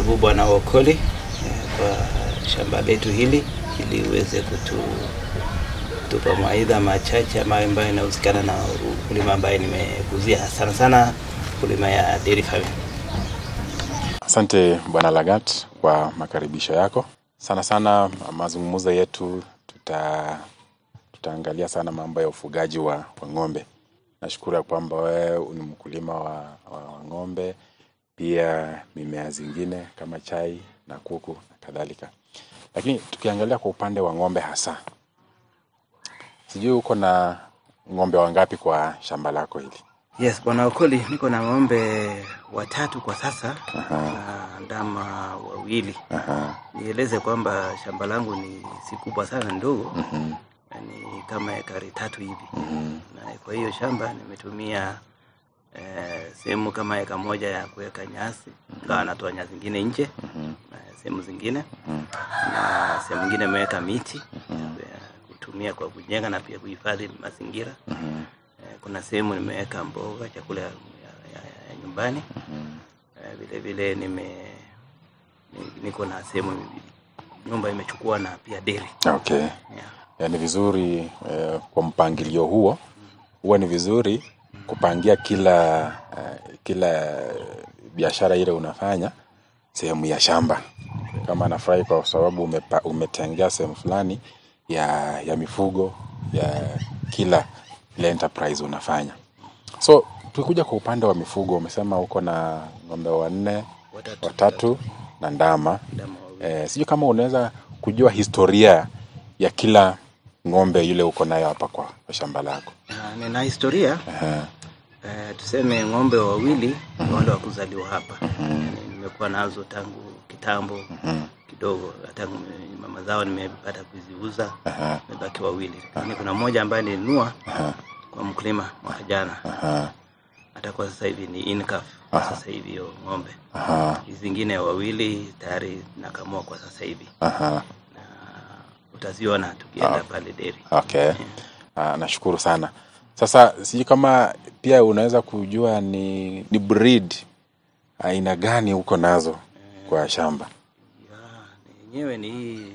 Karibu Bwana Okoli eh, kwa shamba letu hili ili uweze kutu, kutupa mawaidha machache ambayo inahusikana na ukulima ambayo nimekuzia sana sana kulima ya dairy farming. Asante Bwana Lagat kwa makaribisho yako. Sana sana mazungumzo yetu tuta tutaangalia sana mambo ya ufugaji wa, wa ng'ombe. Nashukuru ya kwamba wewe ni mkulima wa, wa, wa ng'ombe pia mimea zingine kama chai na kuku na kadhalika. Lakini tukiangalia kwa upande wa ng'ombe hasa, sijui uko na ng'ombe wangapi kwa shamba lako hili? Yes, bwana Okoli, niko na ng'ombe watatu kwa sasa na ndama wawili. Nieleze kwamba shamba langu ni si kubwa sana, ndogo mhm. ni kama ekari tatu hivi, mhm. na kwa hiyo shamba nimetumia eh, sehemu kama eka moja ya kuweka nyasi mm-hmm. natoa nyasi zingine nje mm -hmm. sehemu zingine mm -hmm. na sehemu nyingine imeweka miti mm -hmm. kutumia kwa kujenga na pia kuhifadhi mazingira mm -hmm. eh, kuna sehemu nimeweka mboga chakula ya, ya, ya, ya nyumbani mm -hmm. eh, vile vile nime niko na sehemu nyumba imechukua na pia deli. Okay. Yeah. Yeah, ni vizuri eh, kwa mpangilio huo huwa ni vizuri kupangia kila uh, kila biashara ile unafanya sehemu ya shamba. Kama nafurahi kwa sababu umepa, umetengea sehemu fulani ya, ya mifugo ya kila ile enterprise unafanya. So tukikuja kwa upande wa mifugo, umesema uko na ng'ombe wanne watatu, watatu na ndama, ndama eh, sijui kama unaweza kujua historia ya kila ng'ombe yule uko nayo hapa kwa shamba lako. Ah, na historia uh -huh. Uh, tuseme ng'ombe wawili ni wale wa kuzaliwa hapa. Nimekuwa nazo tangu kitambo kidogo, hata mama zao nimepata kuziuza, mebaki wawili, lakini kuna mmoja ambaye uh-huh. kwa mkulima mwaka jana, hata kwa sasa hivi ni incaf kwa sasa hivi hiyo ng'ombe. uh-huh. zingine wawili tayari nakamua kwa sasa hivi, na utaziona tukienda ah, pale deri. Okay. Yeah. uh, nashukuru sana. Sasa sijui kama pia unaweza kujua ni, ni breed aina gani huko nazo kwa shamba yenyewe? Ni hii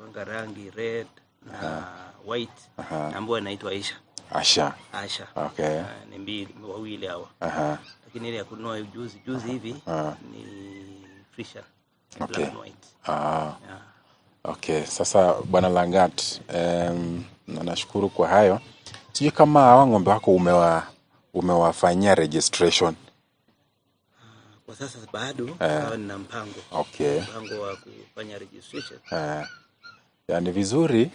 wanga rangi red na Aha. white ambayo inaitwa Aisha. Asha. Asha. Okay. Uh, ni mbili wawili hawa. Aha. Lakini ile ya kunua juzi juzi hivi ni Frisian. Okay. Black and white. Ah. Yeah. Okay, sasa Bwana Langat, um, na nashukuru kwa hayo. Sijui kama hawa ng'ombe wako umewa, umewafanyia registration ah, kwa sasa bado eh, nina mpango okay, mpango wa kufanya registration eh. Yani vizuri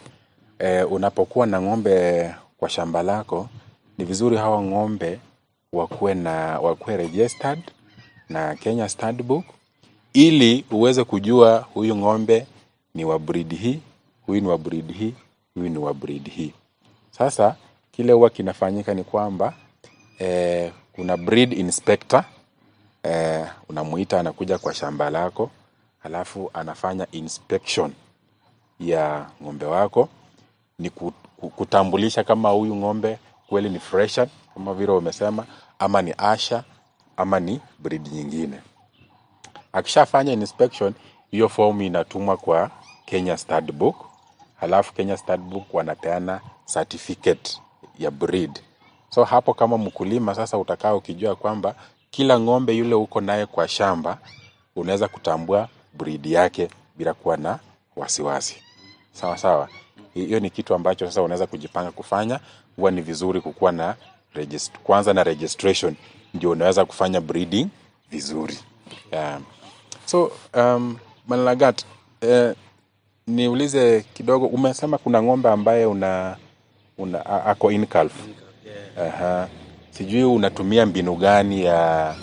eh, unapokuwa na ng'ombe kwa shamba lako ni vizuri hawa ng'ombe wakuwe na wakuwe registered na Kenya Stud Book ili uweze kujua huyu ng'ombe ni wa breed hii, huyu ni wa breed hii, huyu ni wa breed hii. Sasa kile huwa kinafanyika ni kwamba eh, kuna breed inspector eh, unamuita anakuja kwa shamba lako, alafu anafanya inspection ya ng'ombe wako, ni kutambulisha kama huyu ng'ombe kweli ni freshan kama vile umesema, ama ni asha ama ni breed nyingine. Akishafanya inspection hiyo, fomu inatumwa kwa Kenya Stud Book, alafu Kenya Stud Book wanapeana certificate ya breed. So hapo kama mkulima sasa utakaa ukijua kwamba kila ng'ombe yule uko naye kwa shamba unaweza kutambua breed yake bila kuwa na wasiwasi. Sawa sawa. Hiyo ni kitu ambacho sasa unaweza kujipanga kufanya. Huwa ni vizuri kukuwa na regist kwanza na registration ndio unaweza kufanya breeding vizuri. Um, so um, Manalagat eh, niulize kidogo, umesema kuna ng'ombe ambaye una una, ako in calf. Aha. Sijui unatumia mbinu gani ya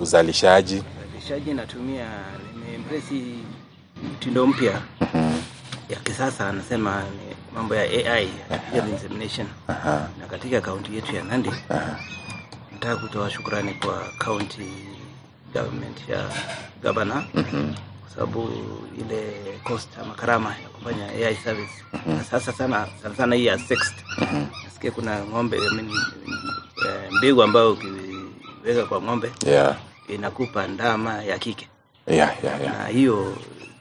uzalishaji? Uzalishaji natumia nimeembrace mtindo mpya mhm. ya kisasa, anasema ni mambo ya AI ya insemination. Na katika kaunti yetu ya Nandi, nataka kutoa shukrani kwa county government ya gavana, mhm. kwa sababu ile cost ama karama kufanya AI service mhm. na sasa sana sana sana hii ya sext. Mhm. Nasikia kuna ng'ombe eh, mbigu mbegu ambayo ukiweka kwa ng'ombe yeah. inakupa ndama ya kike yeah, yeah, yeah. na hiyo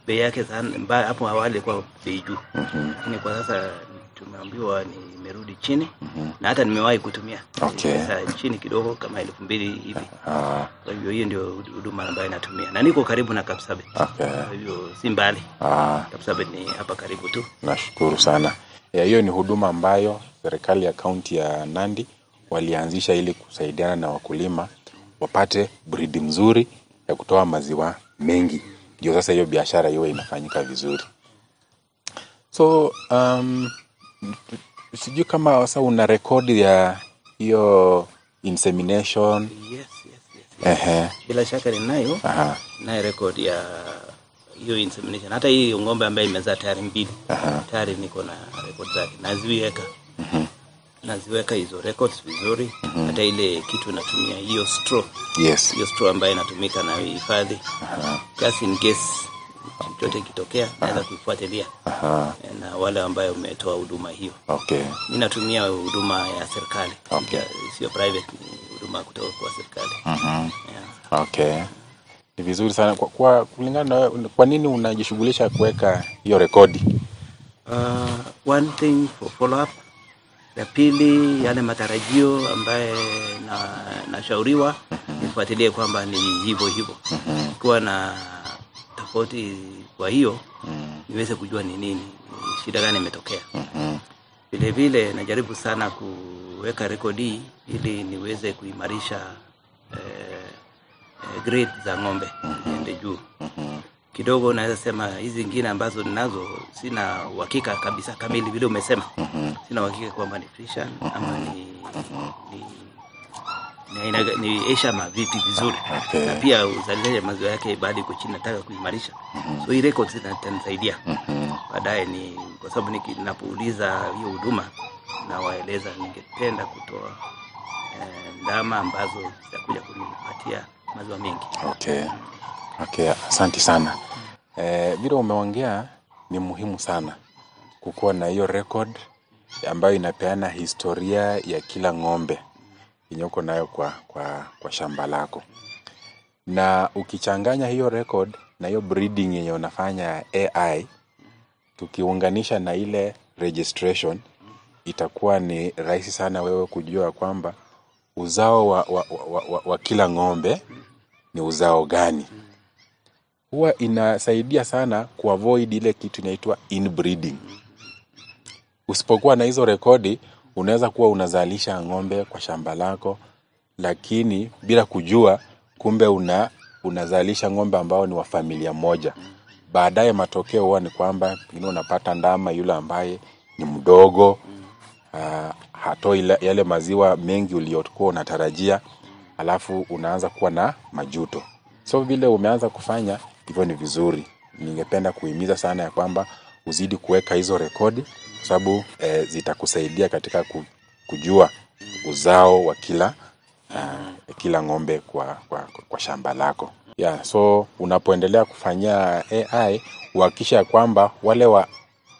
bei yake hapo awali kwa bei juu, mhm. lakini kwa sasa tumeambiwa nimerudi chini mm-hmm. na hata nimewahi kutumia okay. chini kidogo kama elfu mbili hivi ah, ah. kwa hivyo hiyo ndio huduma ambayo natumia na niko karibu na Kapsabet okay. kwa hivyo si mbali ah. Kapsabet ni hapa karibu tu nashukuru sana hiyo ni huduma ambayo serikali ya kaunti ya Nandi walianzisha ili kusaidiana na wakulima wapate bridi mzuri ya kutoa maziwa mengi ndio sasa hiyo biashara iwe inafanyika vizuri so um, sijui kama sasa una rekodi ya hiyo insemination. Yes, yes, yes. Ehe. Bila shaka ninayo. Aha. Nayo rekodi ya hiyo insemination. Hata hii ng'ombe ambaye imezaa tayari mbili. Tayari niko na rekodi zake. Naziweka. Mhm. Mm naziweka hizo records vizuri mhm. hata ile kitu inatumia hiyo straw. Yes. Hiyo straw ambayo inatumika na hifadhi. Aha. Just in case chochote kitokea naweza kuifuatilia na wale ambayo umetoa huduma hiyo. Okay. mi natumia huduma ya serikali. Okay. Sio private, huduma kutoka kwa serikali. Mhm. Yeah. Okay. Ni vizuri sana kwa, kwa kulingana na kwa nini unajishughulisha kuweka hiyo rekodi? Uh, one thing for follow up. Ya pili yale matarajio ambaye na, nashauriwa mhm. nifuatilie kwamba ni hivyo hivyo. Mhm. Kuwa na tofauti, kwa hiyo mm. niweze kujua ni nini shida gani imetokea. mm -hmm. Vile vile najaribu sana kuweka rekodi ili niweze kuimarisha eh, eh, grade za ng'ombe mm -hmm. juu mm -hmm. kidogo. Naweza sema hizi zingine ambazo ninazo sina uhakika kabisa kamili vile umesema. mm -hmm. Sina uhakika kwamba ni mm-hmm. ama ni, mm -hmm. ni niisha vipi vizuri okay. na pia uzalishaji maziwa yake baada ya chini, nataka kuimarisha mm -hmm. so hii records zinatanisaidia mm -hmm. baadaye, ni kwa sababu ninapouliza hiyo huduma nawaeleza ningependa kutoa eh, ndama ambazo zitakuja kunipatia maziwa mengi. Okay. Okay, asante sana eh, vile mm. Eh, umeongea ni muhimu sana kukuwa na hiyo record ambayo inapeana historia ya kila ng'ombe yenye uko nayo kwa, kwa, kwa shamba lako, na ukichanganya hiyo record na hiyo breeding yenye unafanya AI tukiunganisha na ile registration, itakuwa ni rahisi sana wewe kujua kwamba uzao wa, wa, wa, wa, wa kila ng'ombe ni uzao gani. Huwa inasaidia sana kuavoid ile kitu inaitwa inbreeding. Usipokuwa na hizo rekodi unaweza kuwa unazalisha ng'ombe kwa shamba lako, lakini bila kujua, kumbe una unazalisha ng'ombe ambao ni wa familia moja. Baadaye matokeo huwa ni kwamba pengine unapata ndama yule ambaye ni mdogo uh, hatoi yale maziwa mengi uliyokuwa unatarajia, alafu unaanza kuwa na majuto. So vile umeanza kufanya hivyo ni vizuri. Ningependa kuhimiza sana ya kwamba uzidi kuweka hizo rekodi kwa sababu e, zitakusaidia katika kujua uzao wa kila uh, kila ng'ombe kwa, kwa, kwa shamba lako yeah, so unapoendelea kufanyia AI uhakikisha kwamba wale wa,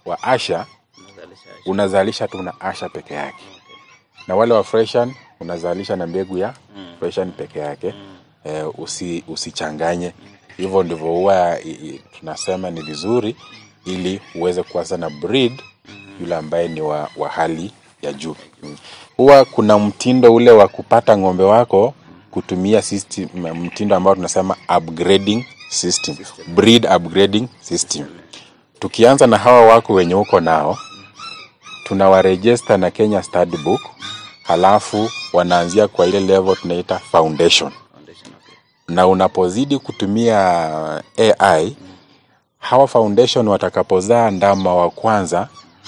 wa asha unazalisha tu na asha peke yake okay. na wale wa freshan unazalisha na mbegu ya mm. freshan peke yake mm. e, usi, usichanganye hivyo ndivyo huwa tunasema ni vizuri ili uweze kuanza na breed yule ambaye ni wa, wa hali ya juu. Huwa kuna mtindo ule wa kupata ng'ombe wako kutumia system, mtindo ambao tunasema upgrading system, breed upgrading system. Tukianza na hawa wako wenye uko nao, tunawarejesta na Kenya Stud Book, halafu wanaanzia kwa ile level tunaita foundation, na unapozidi kutumia AI hawa foundation watakapozaa ndama wa kwanza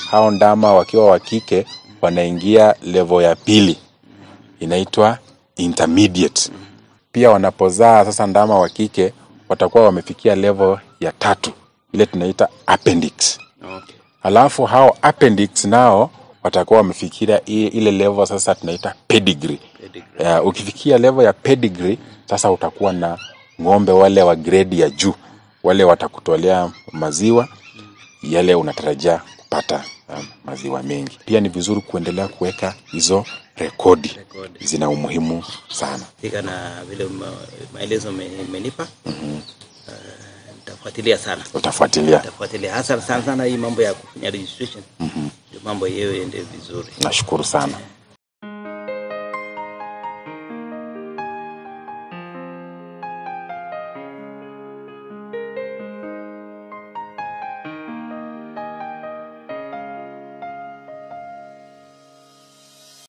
hao ndama wakiwa wa kike wanaingia levo ya pili inaitwa intermediate. Pia wanapozaa sasa ndama wa kike watakuwa wamefikia levo ya tatu ile tunaita appendix. Okay. Alafu hao appendix nao watakuwa wamefikia ile levo sasa tunaita pedigree. Pedigree. Uh, ukifikia levo ya pedigree sasa utakuwa na ng'ombe wale wa grade ya juu, wale watakutolea maziwa yale unatarajia kupata um, eh, maziwa mengi. Pia ni vizuri kuendelea kuweka hizo rekodi, zina umuhimu sana. fika Na vile maelezo imenipa mm-hmm. Uh, eh, nitafuatilia sana, utafuatilia, utafuatilia hasa sana sana hii mambo ya kufanya registration mm-hmm. Mambo yenyewe iende vizuri. Nashukuru sana yeah.